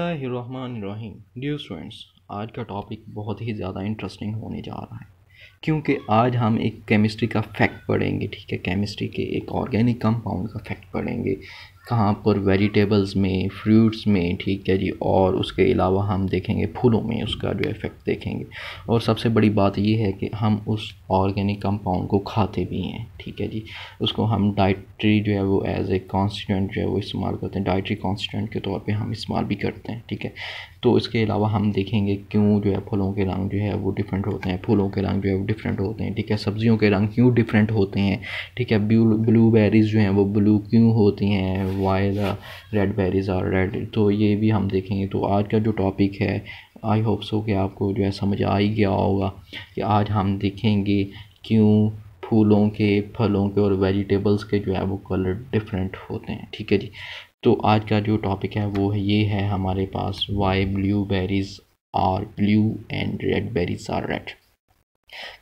बिसमीम dear students आज का टॉपिक बहुत ही ज़्यादा इंटरेस्टिंग होने जा रहा है क्योंकि आज हम एक केमिस्ट्री का फैक्ट पढ़ेंगे ठीक है केमिस्ट्री के एक ऑर्गेनिक कंपाउंड का फैक्ट पढ़ेंगे कहाँ पर वेजिटेबल्स में फ्रूट्स में ठीक है जी और उसके अलावा हम देखेंगे फूलों में उसका जो इफ़ेक्ट देखेंगे और सबसे बड़ी बात यह है कि हम उस ऑर्गेनिक कंपाउंड को खाते भी हैं ठीक है जी उसको हम डाइट्री जो है वो एज ए कॉन्स्टेंट जो है वो इस्तेमाल करते हैं डाइट्री कॉन्सटेंट के तौर पर हम इस्तेमाल भी करते हैं ठीक है तो इसके अलावा हम देखेंगे क्यों जो है फलों के रंग जो है वो डिफरेंट होते हैं फूलों के रंग जो है वो डिफरेंट होते हैं ठीक है सब्जियों के रंग क्यों डिफरेंट होते हैं ठीक है ब्लू ब्लू बेरीज जो हैं वो ब्लू क्यों होती हैं why the red berries are red तो ये भी हम देखेंगे तो आज का जो टॉपिक है आई होप सो कि आपको जो है समझ आ ही गया होगा कि आज हम देखेंगे क्यों फूलों के फलों के और वेजिटेबल्स के जो है वो कलर डिफरेंट होते हैं ठीक है जी तो आज का जो टॉपिक है वो है ये है हमारे पास why blue berries are blue and red berries are red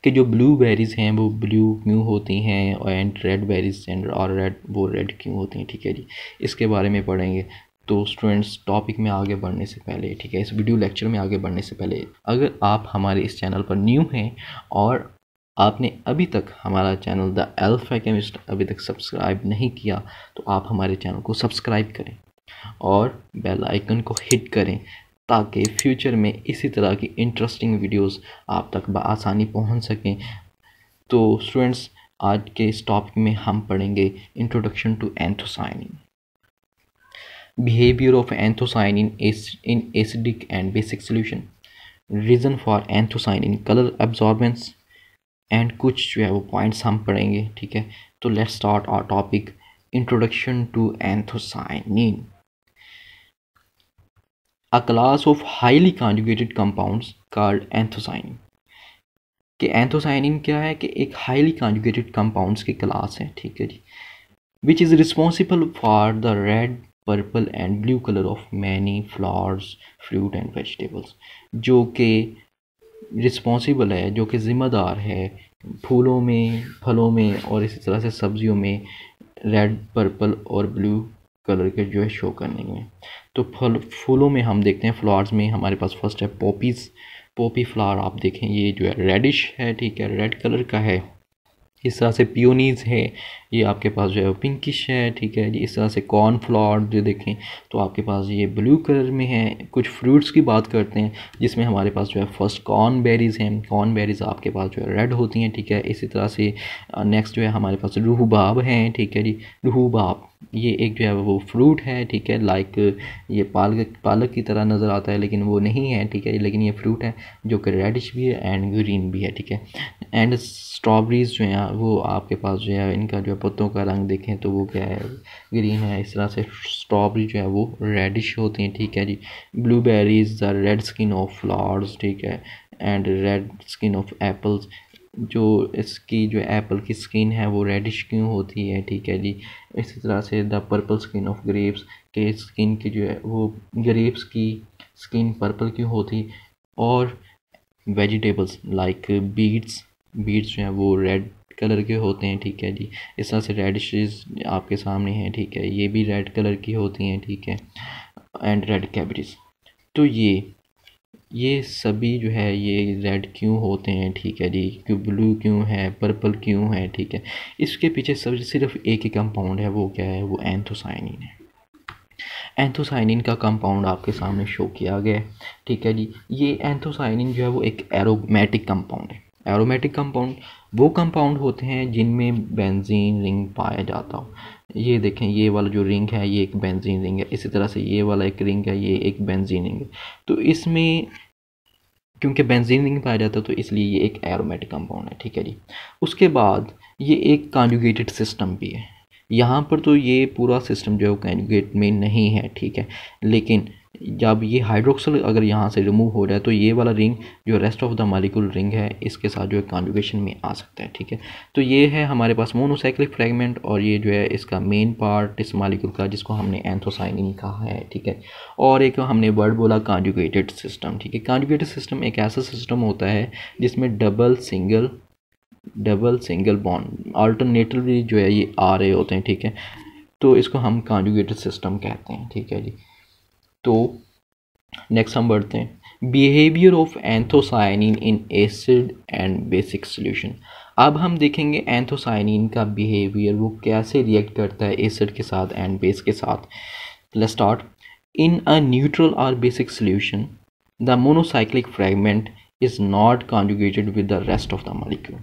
कि जो ब्लू बेरीज़ हैं वो ब्लू क्यों होती हैं एंड रेड बेरीज एंड और रेड वो रेड क्यों होती हैं ठीक है जी इसके बारे में पढ़ेंगे तो स्टूडेंट्स टॉपिक में आगे बढ़ने से पहले ठीक है इस वीडियो लेक्चर में आगे बढ़ने से पहले अगर आप हमारे इस चैनल पर न्यू हैं और आपने अभी तक हमारा चैनल द एल्फा केमिस्ट अभी तक सब्सक्राइब नहीं किया तो आप हमारे चैनल को सब्सक्राइब करें और बेल आइकन को हिट करें ताकि फ्यूचर में इसी तरह की इंटरेस्टिंग वीडियोस आप तक बसानी पहुंच सकें तो स्टूडेंट्स आज के इस टॉपिक में हम पढ़ेंगे introduction to anthocyanin behaviour of anthocyanin in acidic and basic solution reason for anthocyanin colour absorbance and कुछ जो है वो पॉइंट्स हम पढ़ेंगे ठीक है तो let's start our topic introduction to anthocyanin a class of highly conjugated compounds called anthocyanin कि एंथोसाइनिन क्या है कि एक हाईली कॉन्जुगेटेड कंपाउंड की क्लास है ठीक है जी which is responsible for the red purple and blue colour of many flowers fruit and vegetables जो कि रिस्पॉन्सिबल है जो कि ज़िम्मेदार है फूलों में फलों में और इसी तरह से सब्जियों में रेड पर्पल और ब्लू कलर के जो है शो करने में तो फल फूलों में हम देखते हैं फ्लावर्स में हमारे पास फर्स्ट है पॉपीज़ पॉपी फ्लावर आप देखें ये जो है रेडिश है ठीक है रेड कलर का है इस तरह से पियोनीज़ है ये आपके पास जो है पिंकिश है ठीक है इस तरह से कॉर्न फ्लावर जो देखें तो आपके पास ये ब्लू कलर में है कुछ फ्रूट्स की बात करते हैं जिसमें हमारे पास जो है फर्स्ट कॉर्न बेरीज़ हैं कॉर्न बेरीज़ आपके पास जो है रेड होती हैं ठीक है इसी तरह से नेक्स्ट uh, जो है हमारे पास रूहबाब हैं ठीक है जी रूहबाब ये एक जो है वो फ्रूट है ठीक है लाइक ये पालक पालक की तरह नज़र आता है लेकिन वो नहीं है ठीक है लेकिन ये फ्रूट है जो कि रेडिश भी है एंड ग्रीन भी है ठीक है एंड स्ट्रॉबेरीज जो हैं वो आपके पास जो है इनका जो है पत्तों का रंग देखें तो वो क्या है ग्रीन है इस तरह से स्ट्रॉबेरी जो है वो रेडिश होती हैं ठीक है जी blueberries the red skin of flowers ठीक है and red skin of apples जो इसकी जो एप्पल की स्किन है वो रेडिश क्यों होती है ठीक है जी इसी तरह से the purple skin of grapes के स्किन की जो है वो ग्रेप्स की स्किन पर्पल क्यों होती और वेजिटेबल्स लाइक बीट्स बीट्स जो हैं वो रेड कलर के होते हैं ठीक है जी इस तरह से रेडिशेज आपके सामने हैं ठीक है ये भी रेड कलर की होती हैं ठीक है एंड रेड कैबरीज तो ये ये सभी जो है ये रेड क्यों होते हैं ठीक है जी क्यों ब्लू क्यों है पर्पल क्यों है ठीक है इसके पीछे सब सिर्फ एक ही कंपाउंड है वो क्या है वो एंथोसाइनिन है एंथोसाइनिन का कंपाउंड आपके सामने शो किया गया है ठीक है जी ये एंथोसाइनिन जो है वो एक एरोमेटिक कंपाउंड है एरोमेटिक कंपाउंड वो कंपाउंड होते हैं जिनमें बेंजीन रिंग पाया जाता हो ये देखें ये वाला जो रिंग है ये एक बेंजीन रिंग है इसी तरह से ये वाला एक रिंग है ये एक बेंजीन रिंग है तो इसमें क्योंकि बेंजीन रिंग पाया जाता है तो इसलिए ये एक एरोमेटिक कंपाउंड है ठीक है जी उसके बाद ये एक कॉन्जुगेटेड सिस्टम भी है यहाँ पर तो ये पूरा सिस्टम जो है कॉन्जुगेट में नहीं है ठीक है लेकिन जब ये हाइड्रोक्सल अगर यहाँ से रिमूव हो रहा है तो ये वाला रिंग जो rest of the molecule ring है इसके साथ जो है कॉन्जुगेशन में आ सकता है ठीक है तो ये है हमारे पास मोनोसाइक्लिक फ्रेगमेंट और ये जो है इसका मेन पार्ट इस मालिकुल का जिसको हमने एंथोसाइनिन कहा है ठीक है और एक हमने वर्ड बोला कॉन्जुगेटेड सिस्टम ठीक है कॉन्जुगेटेड सिस्टम एक ऐसा सिस्टम होता है जिसमें double single double single bond alternatively जो है ये आ रहे होते हैं ठीक है तो इसको हम कॉन्जुगेटेड सिस्टम कहते हैं ठीक है जी तो नेक्स्ट हम बढ़ते हैं behaviour of anthocyanin in acid and basic solution अब हम देखेंगे एंथोसाइनिन का बिहेवियर वो कैसे रिएक्ट करता है एसिड के साथ एंड बेस के साथ let's start in a neutral और basic solution the monocyclic fragment is not conjugated with the rest of the molecule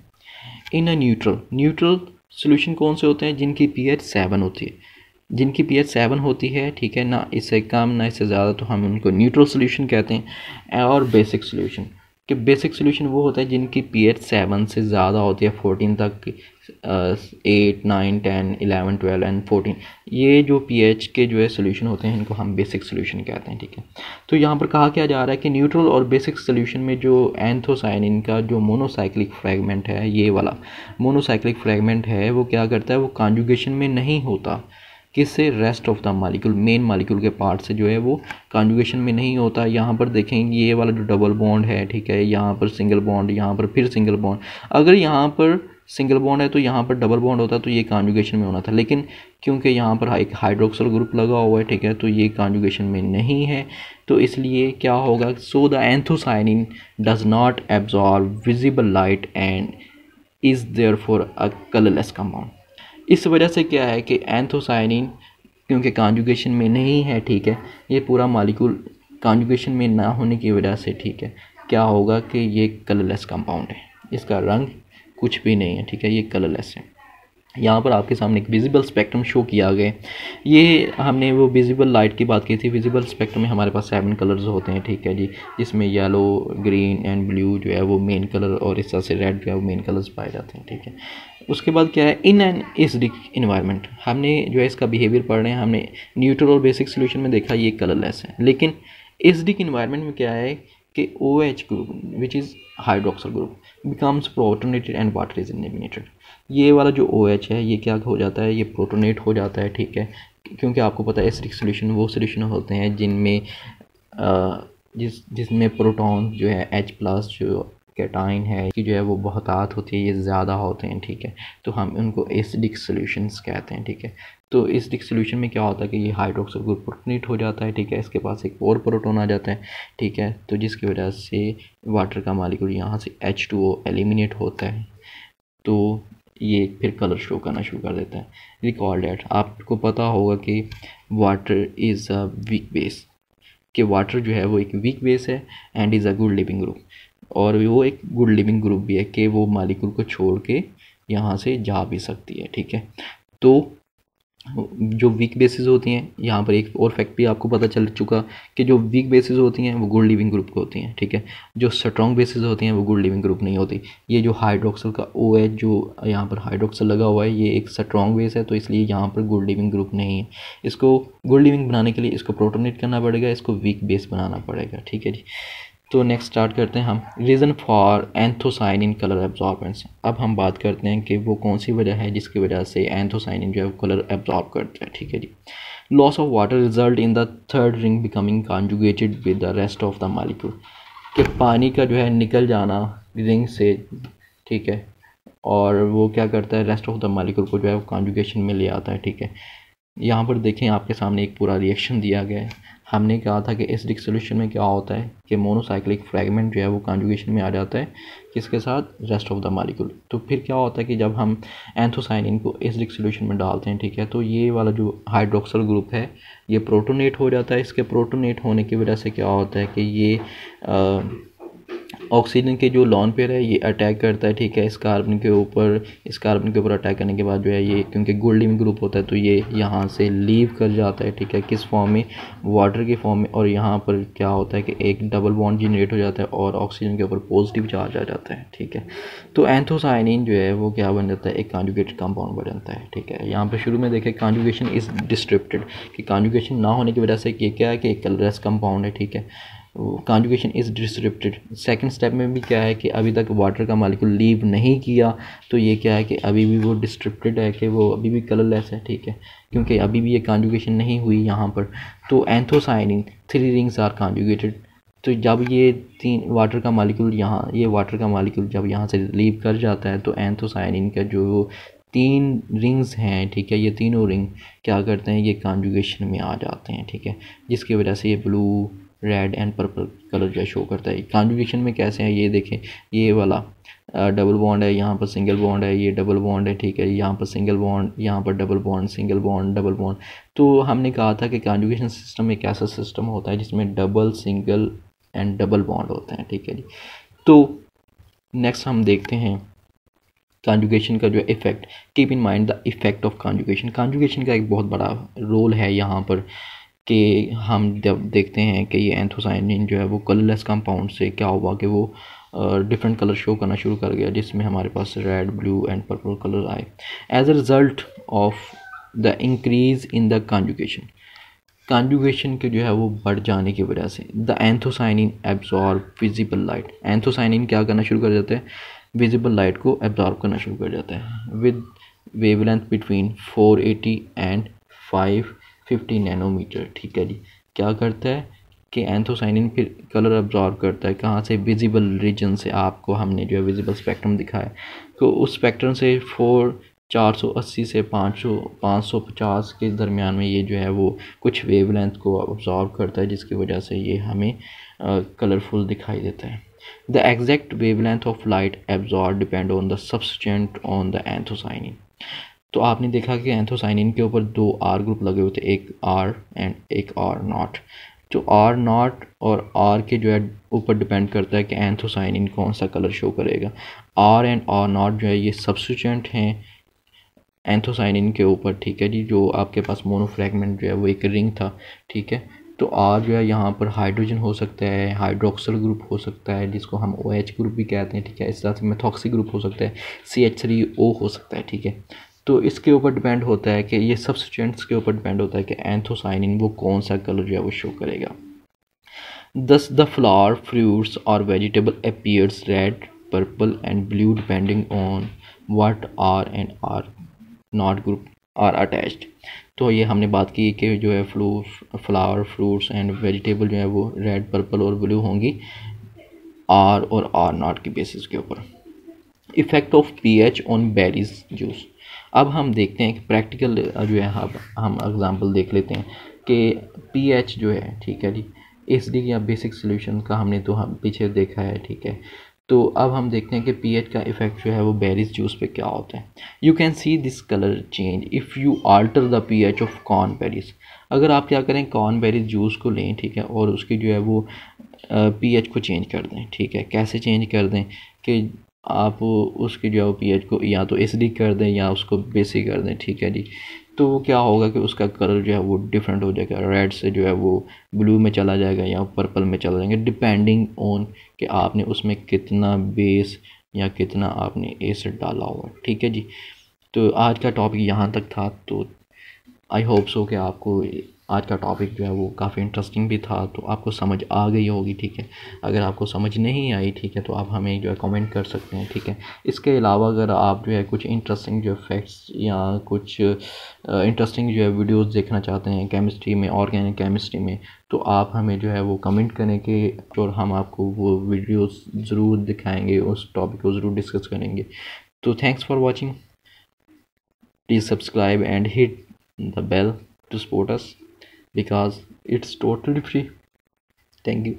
in a neutral neutral solution कौन से होते हैं जिनकी पीएच सेवन होती है जिनकी पी एच सेवन होती है ठीक है ना इससे कम ना इससे ज़्यादा तो हम उनको न्यूट्रल सोल्यूशन कहते हैं और बेसिक सोल्यूशन कि बेसिक सोल्यूशन वो होता है जिनकी पी एच सेवन से ज़्यादा होती है फोर्टीन तक eight nine ten eleven twelve and fourteen ये जो पी एच के जो है सोल्यूशन होते हैं इनको हम बेसिक सोल्यूशन कहते हैं ठीक है तो यहाँ पर कहा क्या जा रहा है कि न्यूट्रल और बेसिक सोल्यूशन में जो एंथोसाइन इनका जो मोनोसाइक्लिक फ्रेगमेंट है ये वाला मोनोसाइक्लिक फ्रेगमेंट है वो क्या करता है वो कॉन्जुगेशन में नहीं होता किससे rest of the molecule main molecule के पार्ट से जो है वो कॉन्जुगेशन में नहीं होता यहाँ पर देखें ये वाला जो डबल बॉन्ड है ठीक है यहाँ पर सिंगल बॉन्ड यहाँ पर फिर सिंगल बॉन्ड अगर यहाँ पर सिंगल बॉन्ड है तो यहाँ पर डबल बॉन्ड होता तो ये कॉन्जुगेशन में होना था लेकिन क्योंकि यहाँ पर एक हाइड्रोक्सल ग्रुप लगा हुआ है ठीक है तो ये कॉन्जुगेशन में नहीं है तो इसलिए क्या होगा so the anthocyanin does not absorb visible light and is therefore a colourless compound इस वजह से क्या है कि एंथोसाइनिन क्योंकि कॉन्जुगेशन में नहीं है ठीक है ये पूरा मालिकूल कॉन्जुगेशन में ना होने की वजह से ठीक है क्या होगा कि ये कलरलेस कंपाउंड है इसका रंग कुछ भी नहीं है ठीक है ये कलरलेस है यहाँ पर आपके सामने एक विजिबल स्पेक्ट्रम शो किया गया ये हमने वो विजिबल लाइट की बात की थी विजिबल स्पेक्ट्रम में हमारे पास सेवन कलर्स होते हैं ठीक है जी इसमें येलो ग्रीन एंड ब्लू जो है वो मेन कलर और इस तरह से रेड जो है वो मेन कलर्स पाए जाते हैं ठीक है उसके बाद क्या है इन एंड एसिडिक इन्वायरमेंट हमने जो है इसका बिहेवियर पढ़ रहे हैं हमने न्यूट्रल और बेसिक सोल्यूशन में देखा ये कलरलेस है लेकिन एसिडिक इन्वायरमेंट में क्या है कि O H group which is hydroxyl group becomes protonated and water is eliminated ये वाला जो ओ OH है ये क्या हो जाता है ये प्रोटोनेट हो जाता है ठीक है क्योंकि आपको पता है एसिडिक सोल्यूशन वो सोल्यूशन होते हैं जिनमें जिस जिसमें प्रोटोन जो है एच प्लस जो कैटाइन है कि जो है वो आत होती है ये ज़्यादा होते हैं ठीक है तो हम उनको एसिडिक सोल्यूशंस कहते हैं ठीक है तो एसिडिक सोल्यूशन में क्या होता है कि ये हाइड्रोक्सो ग्रुप प्रोटोनेट हो जाता है ठीक है इसके पास एक और प्रोटोन आ जाता है ठीक है तो जिसकी वजह से वाटर का मालिक्यूल यहाँ से एच टू ओ एलिमिनेट होता है तो ये फिर कलर शो करना शुरू कर देता है रिकॉल डेट आपको पता होगा कि water is a weak base कि वाटर जो है वो एक वीक बेस है and is a good leaving group और वो एक गुड लिविंग ग्रुप भी है कि वो मालिकुल को छोड़ के यहाँ से जा भी सकती है ठीक है तो जो वीक बेसिस होती हैं यहाँ पर एक और फैक्ट भी आपको पता चल चुका कि जो वीक बेसिस होती हैं वो गुड लिविंग ग्रुप की होती हैं ठीक है जो स्ट्रॉन्ग बेसिस होती हैं वो गुड लिविंग ग्रुप नहीं होती ये जो हाइड्रोक्सल का ओ है जो यहाँ पर हाइड्रोक्सल लगा हुआ है ये एक स्ट्रॉन्ग बेस है तो इसलिए यहाँ पर गुड लिविंग ग्रुप नहीं है इसको गुड लिविंग बनाने के लिए इसको प्रोटोनेट करना पड़ेगा इसको वीक बेस बनाना पड़ेगा ठीक है जी तो नेक्स्ट स्टार्ट करते हैं हम reason for anthocyanin colour absorbance अब हम बात करते हैं कि वो कौन सी वजह है जिसकी वजह से एंथोसाइन जो है कलर एब्जॉर्ब करता है ठीक है जी loss of water result in the third ring becoming conjugated with the rest of the molecule कि पानी का जो है निकल जाना रिंग से ठीक है और वो क्या करता है रेस्ट ऑफ द मालिक्यूल को जो है वो कॉन्जुगेशन में ले आता है ठीक है यहाँ पर देखें आपके सामने एक पूरा रिएक्शन दिया गया है हमने कहा था कि एसिडिक सोल्यूशन में क्या होता है कि मोनोसाइक्लिक फ्रैगमेंट जो है वो कॉन्जुगेशन में आ जाता है किसके साथ रेस्ट ऑफ द मालिक्यूल तो फिर क्या होता है कि जब हम एंथोसाइनिन को एसिडिक सोल्यूशन में डालते हैं ठीक है तो ये वाला जो हाइड्रोक्सल ग्रुप है ये प्रोटोनेट हो जाता है इसके प्रोटोनेट होने की वजह से क्या होता है कि ये आ, ऑक्सीजन के जो लॉन पेयर है ये अटैक करता है ठीक है इस कार्बन के ऊपर इस कार्बन के ऊपर अटैक करने के बाद जो है ये क्योंकि गोल्डिन ग्रुप होता है तो ये यहाँ से लीव कर जाता है ठीक है किस फॉर्म में वाटर के फॉर्म में और यहाँ पर क्या होता है कि एक डबल बॉन्ड जनरेट हो जाता है और ऑक्सीजन के ऊपर पॉजिटिव चार्ज आ जाता है ठीक है तो एंथोसाइनिन जो है वो क्या बन जाता है एक कॉन्जुगेट कंपाउंड बन जाता है ठीक है यहाँ पर शुरू में देखें कॉन्जुगेशन इज़ डिस्ट्रिप्टेड कि कॉन्जुगेशन ना होने की वजह से ये क्या है कि एक कलरस कंपाउंड है ठीक है conjugation is disrupted second step में भी क्या है कि अभी तक वाटर का मालिकूल लीव नहीं किया तो ये क्या है कि अभी भी वो डिस्ट्रिप्टेड है कि वो अभी भी कलरलेस है ठीक है क्योंकि अभी भी ये कॉन्जुकेशन नहीं हुई यहाँ पर तो anthocyanin three rings are conjugated तो जब ये तीन वाटर का मालिकुल यहाँ ये वाटर का मालिकुल जब यहाँ से लीव कर जाता है तो एंथोसाइनिन का जो तीन रिंग्स हैं ठीक है ये तीनों रिंग क्या करते हैं ये कांजुगेशन में आ जाते हैं ठीक है जिसकी वजह से ये blue red and purple colour जो शो करता है कॉन्जुगेशन में कैसे है ये देखें ये वाला डबल बॉन्ड है यहाँ पर सिंगल बॉन्ड है ये डबल बॉन्ड है ठीक है यहाँ पर सिंगल बॉन्ड यहाँ पर double bond single bond double bond तो हमने कहा था कि कॉन्जुगेशन सिस्टम एक ऐसा सिस्टम होता है जिसमें double single and double bond होते हैं ठीक है जी तो नेक्स्ट हम देखते हैं कॉन्जुगेशन का जो effect keep in mind the effect of conjugation conjugation का एक बहुत बड़ा रोल है यहाँ पर कि हम जब देखते हैं कि ये एंथोसाइनिन जो है वो कलरलेस कंपाउंड से क्या हुआ कि वो डिफरेंट कलर शो करना शुरू कर गया जिसमें हमारे पास red blue and purple colour आए as a result of the increase in the conjugation conjugation के जो है वो बढ़ जाने की वजह से the anthocyanin absorb visible light anthocyanin क्या करना शुरू कर जाता है विजिबल लाइट को एब्जॉर्ब करना शुरू कर जाता है with wavelength between 480 and fifty nanometer ठीक है जी क्या करता है कि एंथोसाइनिन फिर कलर अब्जॉर्व करता है कहाँ से विजिबल रीजन से आपको हमने जो है विजिबल स्पेक्ट्रम दिखाया तो उस स्पेक्ट्रम से फोर चार सौ अस्सी से पाँच सौ पाँच सौ पचास के दरमियान में ये जो है वो कुछ वेव लेंथ को ऑब्जॉर्व करता है जिसकी वजह से ये हमें कलरफुल दिखाई देता है the exact wavelength of light absorb depend on the substituent on the anthocyanin तो आपने देखा कि एंथोसाइनिन के ऊपर दो आर ग्रुप लगे हुए थे एक आर एंड एक आर नॉट जो आर नॉट और आर के जो है ऊपर डिपेंड करता है कि एंथोसाइनिन कौन सा कलर शो करेगा आर एंड आर नॉट जो है ये सब्सिटेंट हैं एंथोसाइनिन के ऊपर ठीक है जी जो आपके पास मोनोफ्रेगमेंट जो है वो एक रिंग था ठीक है तो आर जो है यहाँ पर हाइड्रोजन हो सकता है हाइड्रोक्सल ग्रुप हो सकता है जिसको हम ओ OH एच ग्रुप भी कहते हैं ठीक है इस तरह से मेथॉक्सी ग्रुप हो सकता है सी एच थ्री ओ हो सकता है ठीक है तो इसके ऊपर डिपेंड होता है कि ये सब स्टेंट्स के ऊपर डिपेंड होता है कि एंथोसाइनिन वो कौन सा कलर जो है वो शो करेगा दस द फ्लावर फ्रूट्स और vegetable appears red purple and blue depending on what are and are not group are attach तो ये हमने बात की कि जो है फ्लू फ्लावर फ्रूट्स एंड वेजिटेबल जो है वो रेड पर्पल और ब्लू होंगी आर और आर नॉट के बेसिस के ऊपर effect of P H on berries juice अब हम देखते हैं कि प्रैक्टिकल जो है अब हम एग्ज़ाम्पल देख लेते हैं कि पीएच जो है ठीक है जी एस डी या बेसिक सोल्यूशन का हमने तो हम पीछे देखा है ठीक है तो अब हम देखते हैं कि पीएच का इफेक्ट जो है वो बेरीज जूस पे क्या होता है you can see this colour change if you alter the H of corn berries अगर आप क्या करें कॉर्न बेरीज जूस को लें ठीक है और उसकी जो है वो पीएच को चेंज कर दें ठीक है कैसे चेंज कर दें कि आप उसकी जो है एच को या तो एसिडिक कर दें या उसको बेसिक कर दें ठीक है जी तो क्या होगा कि उसका कलर जो है वो डिफरेंट हो जाएगा रेड से जो है वो ब्लू में चला जाएगा या पर्पल में चला जाएगा डिपेंडिंग ऑन कि आपने उसमें कितना बेस या कितना आपने एसिड डाला हुआ ठीक है जी तो आज का टॉपिक यहाँ तक था तो आई होप सो कि आपको आज का टॉपिक जो है वो काफ़ी इंटरेस्टिंग भी था तो आपको समझ आ गई होगी ठीक है अगर आपको समझ नहीं आई ठीक है तो आप हमें जो है कमेंट कर सकते हैं ठीक है इसके अलावा अगर आप जो है कुछ इंटरेस्टिंग जो फैक्ट्स या कुछ इंटरेस्टिंग जो है वीडियोस देखना चाहते हैं केमिस्ट्री में ऑर्गेनिक केमिस्ट्री में तो आप हमें जो है वो कमेंट करें कि और हम आपको वो वीडियोस ज़रूर दिखाएंगे उस टॉपिक को ज़रूर डिस्कस करेंगे तो thanks for watching please subscribe and hit the bell to support us because it's totally free thank you